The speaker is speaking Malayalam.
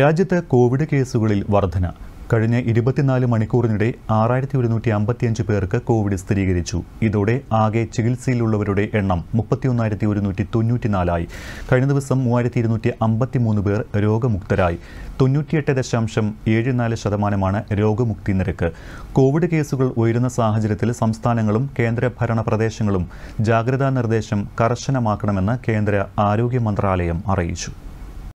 രാജ്യത്ത് കോവിഡ് കേസുകളിൽ വർധന കഴിഞ്ഞ ഇരുപത്തിനാല് മണിക്കൂറിനിടെ ആറായിരത്തി ഒരുന്നൂറ്റി അമ്പത്തിയഞ്ച് പേർക്ക് കോവിഡ് സ്ഥിരീകരിച്ചു ഇതോടെ ആകെ ചികിത്സയിലുള്ളവരുടെ എണ്ണം മുപ്പത്തിയൊന്നായിരത്തി ഒരുന്നൂറ്റി തൊണ്ണൂറ്റിനാലായി കഴിഞ്ഞ ദിവസം മൂവായിരത്തി ഇരുന്നൂറ്റി അമ്പത്തിമൂന്ന് പേർ രോഗമുക്തരായി തൊണ്ണൂറ്റിയെട്ട് ദശാംശം ഏഴ് നാല് ശതമാനമാണ് രോഗമുക്തി നിരക്ക് കോവിഡ് കേസുകൾ ഉയരുന്ന സാഹചര്യത്തിൽ സംസ്ഥാനങ്ങളും കേന്ദ്രഭരണ പ്രദേശങ്ങളും ജാഗ്രതാ നിർദ്ദേശം കർശനമാക്കണമെന്ന് കേന്ദ്ര ആരോഗ്യ മന്ത്രാലയം അറിയിച്ചു